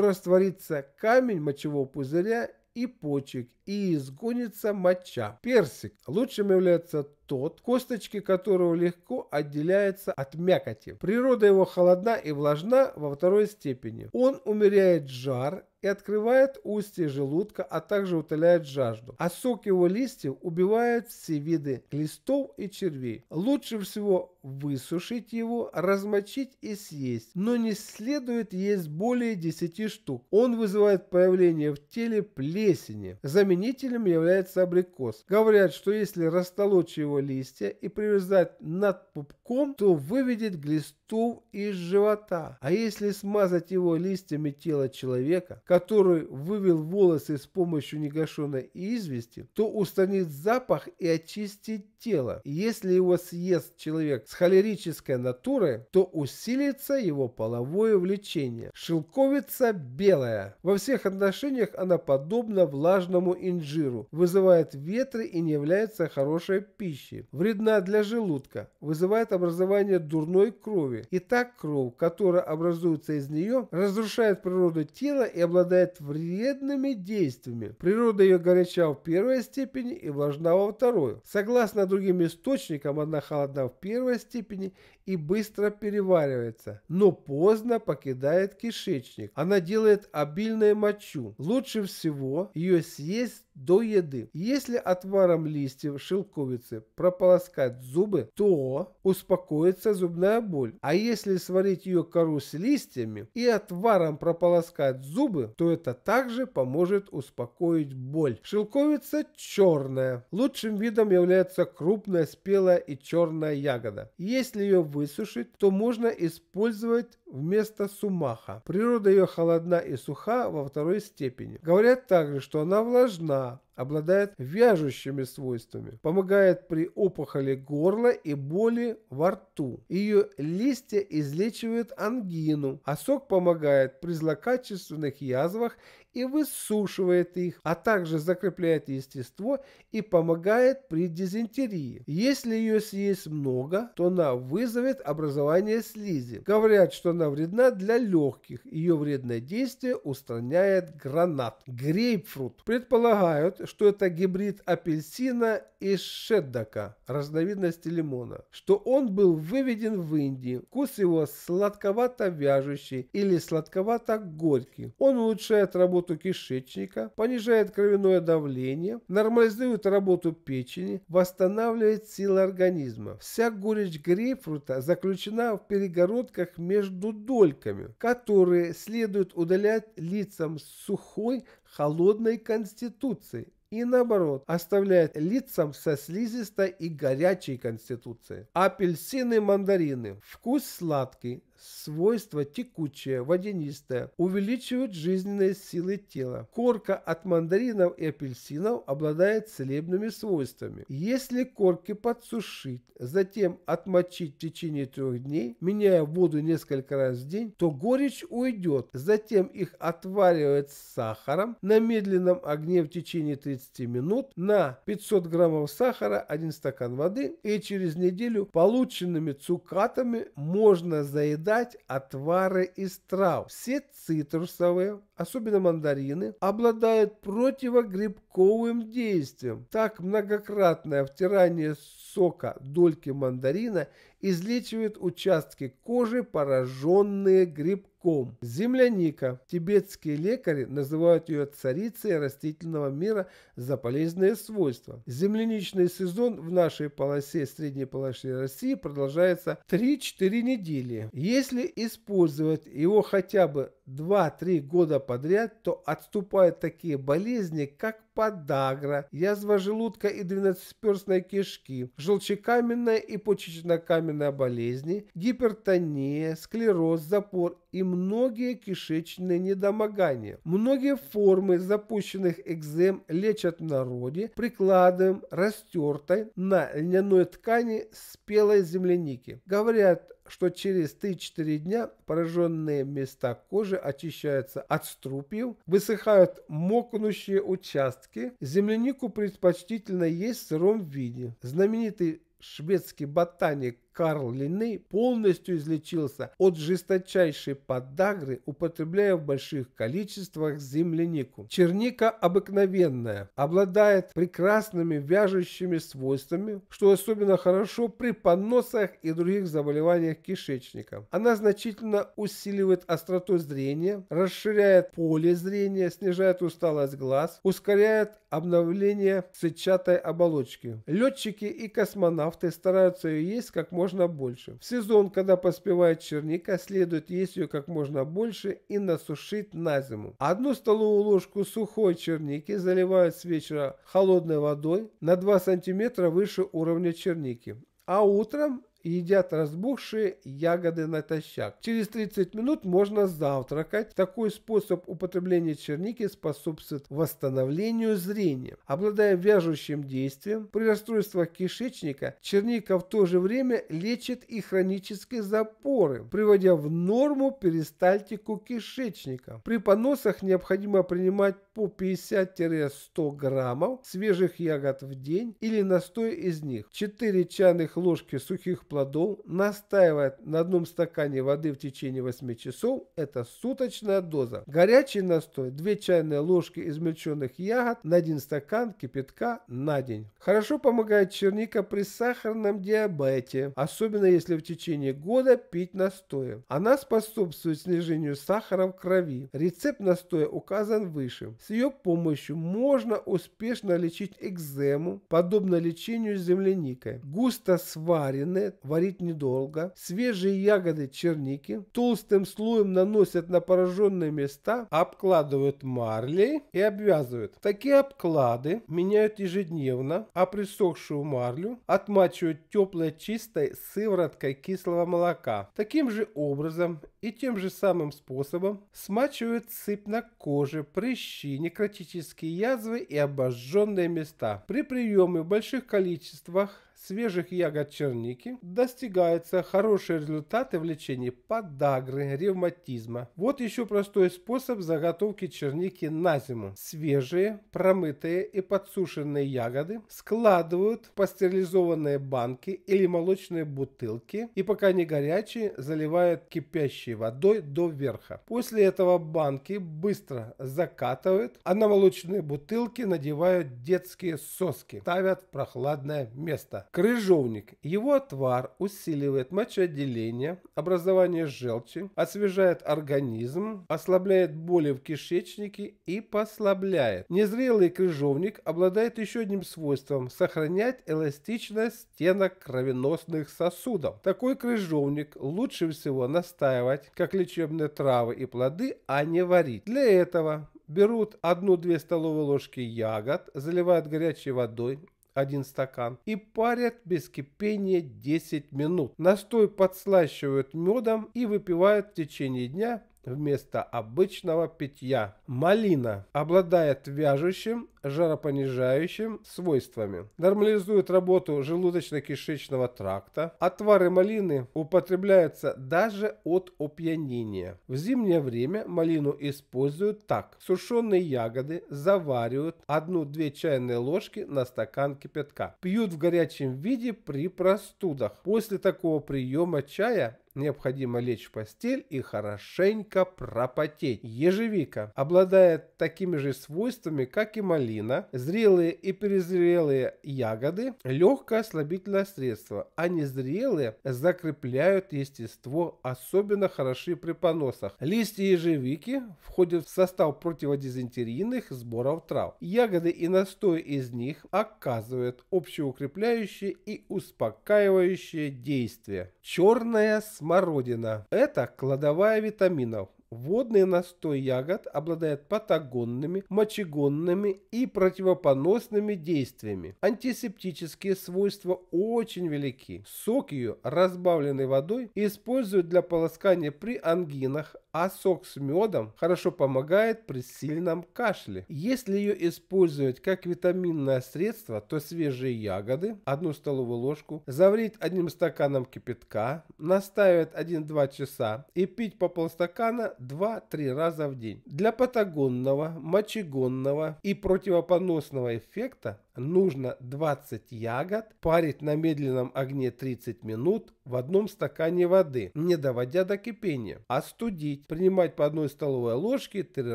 растворится камень мочевого пузыря и почек, и изгонится моча. Персик. Лучшим является тот, косточки которого легко отделяются от мякоти. Природа его холодна и влажна во второй степени. Он умеряет жар и открывает устье желудка, а также утоляет жажду. А сок его листьев убивает все виды глистов и червей. Лучше всего высушить его, размочить и съесть, но не следует есть более 10 штук. Он вызывает появление в теле плесени. Заменителем является абрикос. Говорят, что если растолочь его листья и привязать над пупком, кипятком, то выведет глистов из живота. А если смазать его листьями тела человека, который вывел волосы с помощью негашенной извести, то устранит запах и очистит тело. если его съест человек с холерической натурой, то усилится его половое влечение. Шелковица белая. Во всех отношениях она подобна влажному инжиру, вызывает ветры и не является хорошей пищей. Вредна для желудка, вызывает образование дурной крови. И так кровь, которая образуется из нее, разрушает природу тела и обладает вредными действиями. Природа ее горяча в первой степени и важна во второй. Согласно другим источникам, она холодна в первой степени и быстро переваривается, но поздно покидает кишечник. Она делает обильное мочу. Лучше всего ее съесть до еды. Если отваром листьев шелковицы прополоскать зубы, то успокоится зубная боль. А если сварить ее кору с листьями и отваром прополоскать зубы, то это также поможет успокоить боль. Шелковица черная. Лучшим видом является крупная спелая и черная ягода. Если ее высушить, то можно использовать вместо сумаха. Природа ее холодна и суха во второй степени. Говорят также, что она влажна, обладает вяжущими свойствами, помогает при опухоли горла и боли во рту. Ее листья излечивают ангину, а сок помогает при злокачественных язвах и высушивает их, а также закрепляет естество и помогает при дизентерии. Если ее съесть много, то она вызовет образование слизи. Говорят, что она вредна для легких. Ее вредное действие устраняет гранат. Грейпфрут. Предполагают, что это гибрид апельсина и шеддака, разновидности лимона, что он был выведен в Индии. Вкус его сладковато-вяжущий или сладковато-горький. Он улучшает работу кишечника, понижает кровяное давление, нормализует работу печени, восстанавливает силы организма. Вся горечь грейпфрута заключена в перегородках между дольками, которые следует удалять лицам с сухой холодной конституцией и наоборот, оставляет лицам со слизистой и горячей конституцией. Апельсины, мандарины. Вкус сладкий, Свойство текучее, водянистое, увеличивает жизненные силы тела. Корка от мандаринов и апельсинов обладает целебными свойствами. Если корки подсушить, затем отмочить в течение трех дней, меняя воду несколько раз в день, то горечь уйдет. Затем их отваривать с сахаром на медленном огне в течение 30 минут на 500 граммов сахара, 1 стакан воды и через неделю полученными цукатами можно заедать создать отвары из трав. Все цитрусовые, особенно мандарины, обладают противогрибковым действием. Так многократное втирание сока дольки мандарина излечивает участки кожи, пораженные грибком ком. Земляника. Тибетские лекари называют ее царицей растительного мира за полезные свойства. Земляничный сезон в нашей полосе средней полосе России продолжается 3-4 недели. Если использовать его хотя бы 2-3 года подряд, то отступают такие болезни, как подагра, язва желудка и двенадцатиперстной кишки, желчекаменная и почечнокаменная болезни, гипертония, склероз, запор и многие кишечные недомогания. Многие формы запущенных экзем лечат в народе прикладом растертой на льняной ткани спелой земляники. Говорят, что через 3-4 дня пораженные места кожи очищаются от струпьев, высыхают мокнущие участки. Землянику предпочтительно есть в сыром виде. Знаменитый шведский ботаник Карл Линней полностью излечился от жесточайшей подагры, употребляя в больших количествах землянику. Черника обыкновенная, обладает прекрасными вяжущими свойствами, что особенно хорошо при поносах и других заболеваниях кишечника. Она значительно усиливает остроту зрения, расширяет поле зрения, снижает усталость глаз, ускоряет обновление сетчатой оболочки. Летчики и космонавты стараются ее есть как можно можно больше. В сезон, когда поспевает черника, следует есть ее как можно больше и насушить на зиму. Одну столовую ложку сухой черники заливают с вечера холодной водой на 2 см выше уровня черники. А утром едят разбухшие ягоды натощак. Через 30 минут можно завтракать. Такой способ употребления черники способствует восстановлению зрения. Обладая вяжущим действием, при расстройствах кишечника черника в то же время лечит и хронические запоры, приводя в норму перистальтику кишечника. При поносах необходимо принимать по 50-100 граммов свежих ягод в день или настой из них, 4 чайных ложки сухих плодов, настаивать на одном стакане воды в течение 8 часов, это суточная доза. Горячий настой, 2 чайные ложки измельченных ягод на 1 стакан кипятка на день. Хорошо помогает черника при сахарном диабете, особенно если в течение года пить настоем. Она способствует снижению сахара в крови. Рецепт настоя указан выше. С ее помощью можно успешно лечить экзему, подобно лечению земляникой. Густо сваренные, варить недолго, свежие ягоды черники толстым слоем наносят на пораженные места, обкладывают марлей и обвязывают. Такие обклады меняют ежедневно, а присохшую марлю отмачивают теплой чистой сывороткой кислого молока. Таким же образом и тем же самым способом смачивают сыпь на коже, прыщи, прыщи, некротические язвы и обожженные места. При приеме в больших количествах свежих ягод черники достигаются хорошие результаты в лечении подагры, ревматизма. Вот еще простой способ заготовки черники на зиму. Свежие, промытые и подсушенные ягоды складывают в пастеризованные банки или молочные бутылки и пока не горячие, заливают кипящей водой до верха. После этого банки быстро закатывают, а на молочные бутылки надевают детские соски, ставят в прохладное место. Крыжовник. Его отвар усиливает мочеотделение, образование желчи, освежает организм, ослабляет боли в кишечнике и послабляет. Незрелый крыжовник обладает еще одним свойством – сохранять эластичность стенок кровеносных сосудов. Такой крыжовник лучше всего настаивать, как лечебные травы и плоды, а не варить. Для этого берут 1-2 столовые ложки ягод, заливают горячей водой, один стакан и парят без кипения 10 минут. Настой подслащивают медом и выпивают в течение дня вместо обычного питья. Малина обладает вяжущим, жаропонижающим свойствами. Нормализует работу желудочно-кишечного тракта. Отвары малины употребляются даже от опьянения. В зимнее время малину используют так. Сушеные ягоды заваривают 1-2 чайные ложки на стакан кипятка. Пьют в горячем виде при простудах. После такого приема чая необходимо лечь в постель и хорошенько пропотеть. Ежевика обладает такими же свойствами, как и малина. Зрелые и перезрелые ягоды – легкое слабительное средство, а незрелые закрепляют естество, особенно хороши при поносах. Листья ежевики входят в состав противодизентерийных сборов трав. Ягоды и настой из них оказывают общеукрепляющие и успокаивающие действия. Черная смородина. Это кладовая витаминов. Водный настой ягод обладает патагонными, мочегонными и противопоносными действиями. Антисептические свойства очень велики. Сок ее, разбавленный водой, используют для полоскания при ангинах, а сок с медом хорошо помогает при сильном кашле. Если ее использовать как витаминное средство, то свежие ягоды, одну столовую ложку, заварить одним стаканом кипятка, настаивать 1-2 часа и пить по полстакана 2-3 раза в день. Для патагонного, мочегонного и противопоносного эффекта нужно 20 ягод парить на медленном огне 30 минут в одном стакане воды, не доводя до кипения. А остудить, принимать по одной столовой ложке 3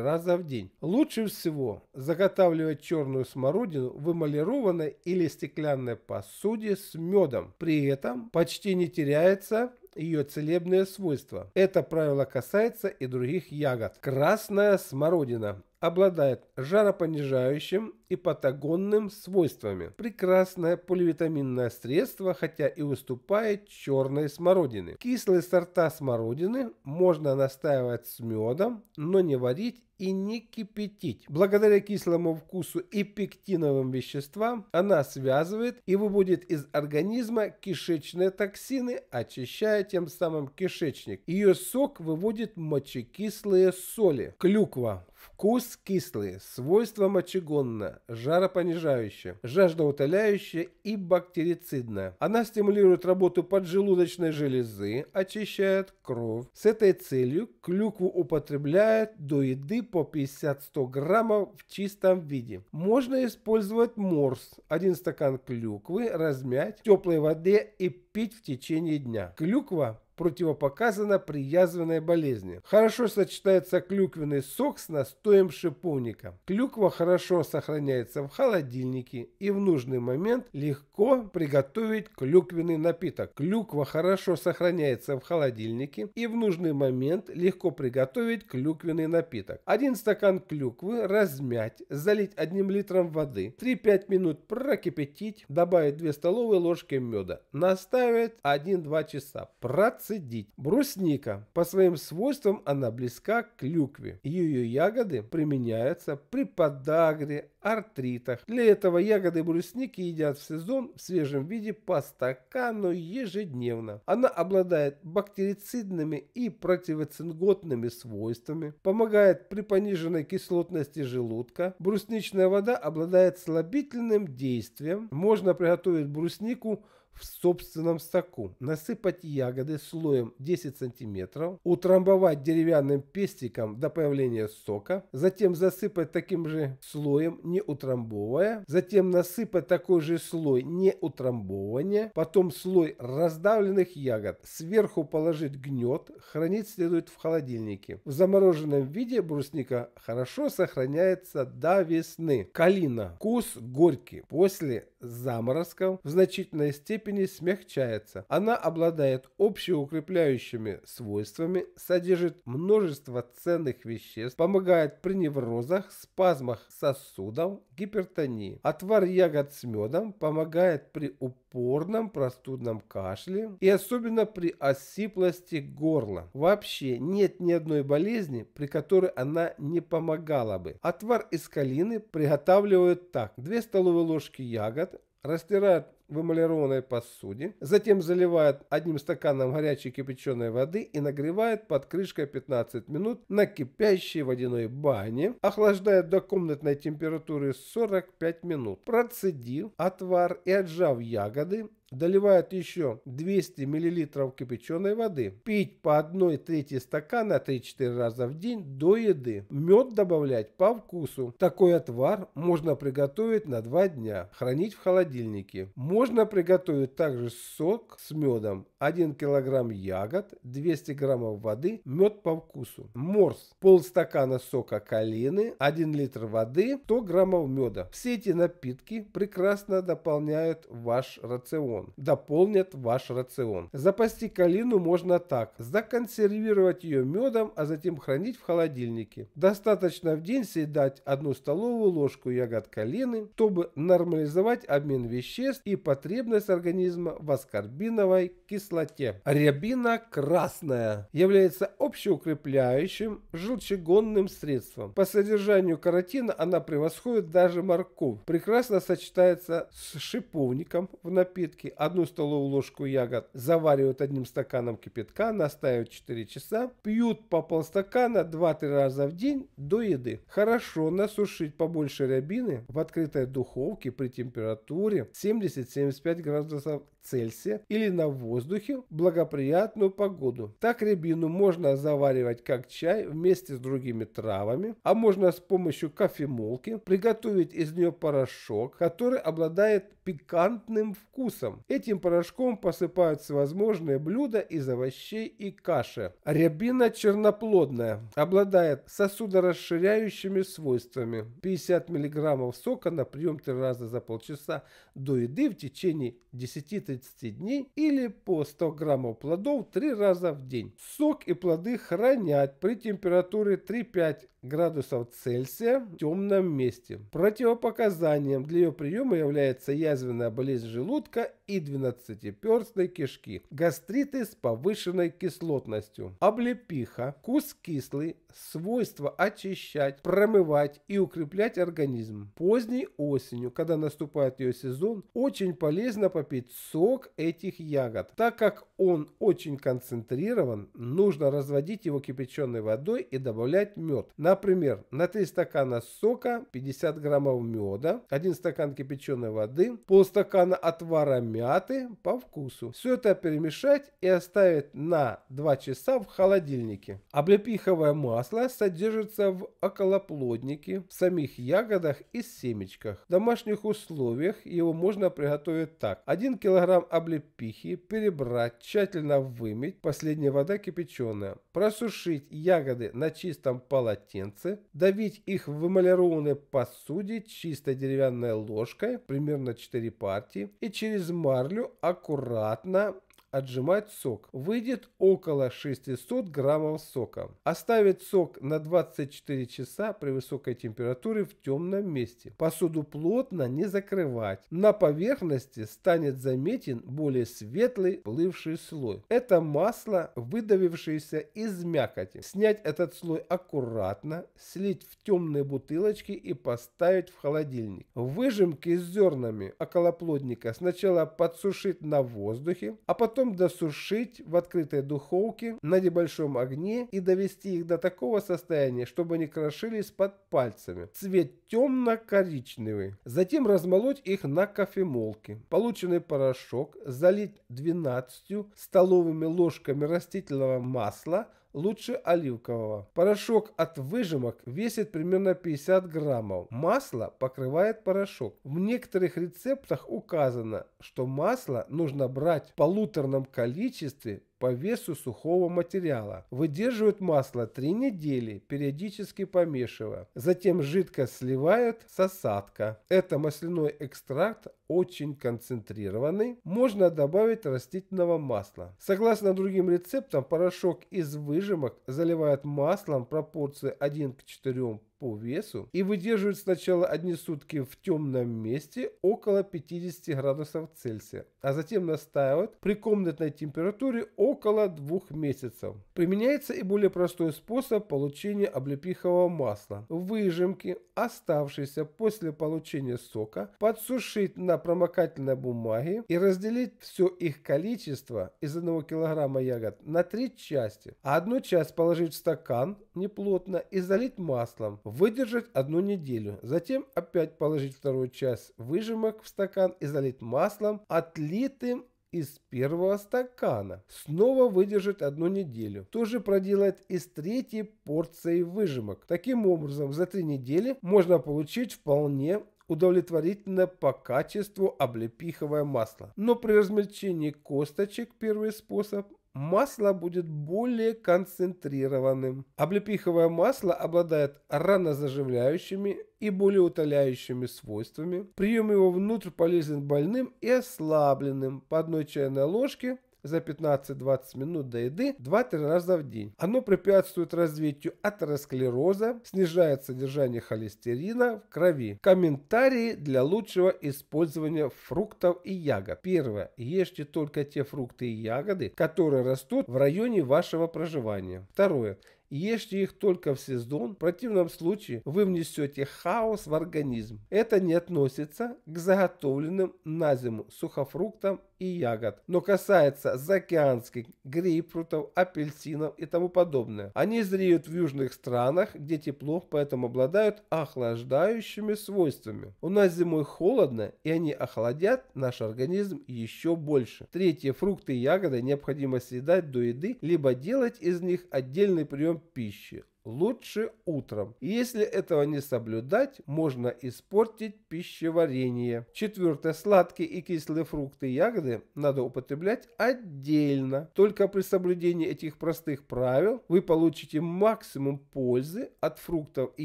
раза в день. Лучше всего заготавливать черную смородину в эмалированной или стеклянной посуде с медом. При этом почти не теряется ее целебные свойства. Это правило касается и других ягод. Красная смородина обладает жаропонижающим и патагонным свойствами. Прекрасное поливитаминное средство, хотя и уступает черной смородины. Кислые сорта смородины можно настаивать с медом, но не варить и не кипятить. Благодаря кислому вкусу и пектиновым веществам она связывает и выводит из организма кишечные токсины, очищая тем самым кишечник. Ее сок выводит мочекислые соли. Клюква Вкус кислый, свойство мочегонно, жаропонижающее, жаждоутоляющее и бактерицидная. Она стимулирует работу поджелудочной железы, очищает кровь. С этой целью клюкву употребляют до еды по 50-100 граммов в чистом виде. Можно использовать морс, один стакан клюквы размять в теплой воде и пить в течение дня. Клюква противопоказана при язвенной болезни. Хорошо сочетается клюквенный сок с настоем шиповника. Клюква хорошо сохраняется в холодильнике и в нужный момент легко приготовить клюквенный напиток. Клюква хорошо сохраняется в холодильнике и в нужный момент легко приготовить клюквенный напиток. Один стакан клюквы размять, залить одним литром воды, 3-5 минут прокипятить, добавить 2 столовые ложки меда. Настаивать 1-2 часа. Процесс садить. Брусника. По своим свойствам она близка к клюкве. Ее ягоды применяются при подагре, артритах. Для этого ягоды брусники едят в сезон в свежем виде по стакану ежедневно. Она обладает бактерицидными и противоцинготными свойствами, помогает при пониженной кислотности желудка. Брусничная вода обладает слабительным действием. Можно приготовить бруснику в собственном соку, насыпать ягоды слоем 10 см, утрамбовать деревянным пестиком до появления сока, затем засыпать таким же слоем, не утрамбовывая, затем насыпать такой же слой не утрамбовывания, потом слой раздавленных ягод, сверху положить гнет, хранить следует в холодильнике. В замороженном виде брусника хорошо сохраняется до весны. Калина. Вкус горький. После заморозков в значительной степени степени смягчается. Она обладает общеукрепляющими свойствами, содержит множество ценных веществ, помогает при неврозах, спазмах сосудов, гипертонии. Отвар ягод с медом помогает при упорном простудном кашле и особенно при осиплости горла. Вообще нет ни одной болезни, при которой она не помогала бы. Отвар из калины приготавливают так. 2 столовые ложки ягод, растирает в эмалированной посуде, затем заливает одним стаканом горячей кипяченой воды и нагревает под крышкой 15 минут на кипящей водяной бане, охлаждает до комнатной температуры 45 минут. Процедив отвар и отжав ягоды, Доливают еще 200 мл кипяченой воды. Пить по 1 трети стакана 3-4 раза в день до еды. Мед добавлять по вкусу. Такой отвар можно приготовить на 2 дня. Хранить в холодильнике. Можно приготовить также сок с медом 1 кг ягод, 200 граммов воды, мед по вкусу. Морс. Полстакана сока калины, 1 литр воды, 100 граммов меда. Все эти напитки прекрасно дополняют ваш рацион. Дополнят ваш рацион. Запасти калину можно так. Законсервировать ее медом, а затем хранить в холодильнике. Достаточно в день съедать одну столовую ложку ягод калины, чтобы нормализовать обмен веществ и потребность организма в аскорбиновой кислоте кислоте. Рябина красная является общеукрепляющим желчегонным средством. По содержанию каротина она превосходит даже морковь. Прекрасно сочетается с шиповником в напитке. Одну столовую ложку ягод заваривают одним стаканом кипятка, настаивают 4 часа. Пьют по полстакана 2-3 раза в день до еды. Хорошо насушить побольше рябины в открытой духовке при температуре 70-75 градусов Цельсия или на воздухе воздухе благоприятную погоду. Так рябину можно заваривать как чай вместе с другими травами, а можно с помощью кофемолки приготовить из нее порошок, который обладает пикантным вкусом. Этим порошком посыпают всевозможные блюда из овощей и каши. Рябина черноплодная, обладает сосудорасширяющими свойствами. 50 мг сока на прием три раза за полчаса до еды в течение 10-30 дней или после 100 граммов плодов 3 раза в день. Сок и плоды хранят при температуре 3-5 градусов Цельсия в темном месте. Противопоказанием для ее приема является язвенная болезнь желудка и 12-перстной кишки, гастриты с повышенной кислотностью, облепиха, вкус кислый, свойство очищать, промывать и укреплять организм. Поздней осенью, когда наступает ее сезон, очень полезно попить сок этих ягод. Так как он очень концентрирован, нужно разводить его кипяченой водой и добавлять мед. На Например, на 3 стакана сока 50 граммов меда, 1 стакан кипяченой воды, полстакана отвара мяты по вкусу. Все это перемешать и оставить на 2 часа в холодильнике. Облепиховое масло содержится в околоплоднике, в самих ягодах и семечках. В домашних условиях его можно приготовить так. 1 килограмм облепихи перебрать, тщательно вымыть, последняя вода кипяченая. Просушить ягоды на чистом полотенце полотенце, давить их в эмалированной посуде чистой деревянной ложкой, примерно 4 партии, и через марлю аккуратно отжимать сок. Выйдет около 600 граммов сока. Оставить сок на 24 часа при высокой температуре в темном месте. Посуду плотно не закрывать. На поверхности станет заметен более светлый плывший слой. Это масло, выдавившееся из мякоти. Снять этот слой аккуратно, слить в темные бутылочки и поставить в холодильник. Выжимки с зернами околоплодника сначала подсушить на воздухе, а потом Потом досушить в открытой духовке на небольшом огне и довести их до такого состояния, чтобы они крошились под пальцами. Цвет темно-коричневый. Затем размолоть их на кофемолке. Полученный порошок залить 12 столовыми ложками растительного масла, лучше оливкового. Порошок от выжимок весит примерно 50 граммов. Масло покрывает порошок. В некоторых рецептах указано, что масло нужно брать в полуторном количестве по весу сухого материала. Выдерживают масло 3 недели, периодически помешивая. Затем жидкость сливают с осадка. Это масляной экстракт очень концентрированный, можно добавить растительного масла. Согласно другим рецептам, порошок из выжимок заливают маслом пропорции 1 к 4 по весу и выдерживают сначала одни сутки в темном месте около 50 градусов Цельсия, а затем настаивают при комнатной температуре около двух месяцев. Применяется и более простой способ получения облепихового масла. Выжимки, оставшиеся после получения сока, подсушить на промокательной бумаги и разделить все их количество из одного килограмма ягод на три части, а одну часть положить в стакан неплотно и залить маслом, выдержать одну неделю. Затем опять положить вторую часть выжимок в стакан и залить маслом, отлитым из первого стакана. Снова выдержать одну неделю. Тоже проделать с третьей порцией выжимок. Таким образом, за три недели можно получить вполне удовлетворительно по качеству облепиховое масло. Но при размельчении косточек первый способ масло будет более концентрированным. Облепиховое масло обладает ранозаживляющими и более утоляющими свойствами. Прием его внутрь полезен больным и ослабленным по одной чайной ложке за 15-20 минут до еды 2-3 раза в день. Оно препятствует развитию атеросклероза, снижает содержание холестерина в крови. Комментарии для лучшего использования фруктов и ягод. Первое. Ешьте только те фрукты и ягоды, которые растут в районе вашего проживания. Второе. Ешьте их только в сезон, в противном случае вы внесете хаос в организм. Это не относится к заготовленным на зиму сухофруктам и ягод, но касается заокеанских, грейпфрутов, апельсинов и тому подобное. Они зреют в южных странах, где тепло, поэтому обладают охлаждающими свойствами. У нас зимой холодно, и они охладят наш организм еще больше. Третье, фрукты и ягоды необходимо съедать до еды, либо делать из них отдельный прием пищи лучше утром. если этого не соблюдать, можно испортить пищеварение. Четвертое. Сладкие и кислые фрукты и ягоды надо употреблять отдельно. Только при соблюдении этих простых правил вы получите максимум пользы от фруктов и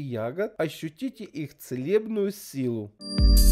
ягод, ощутите их целебную силу. Thank you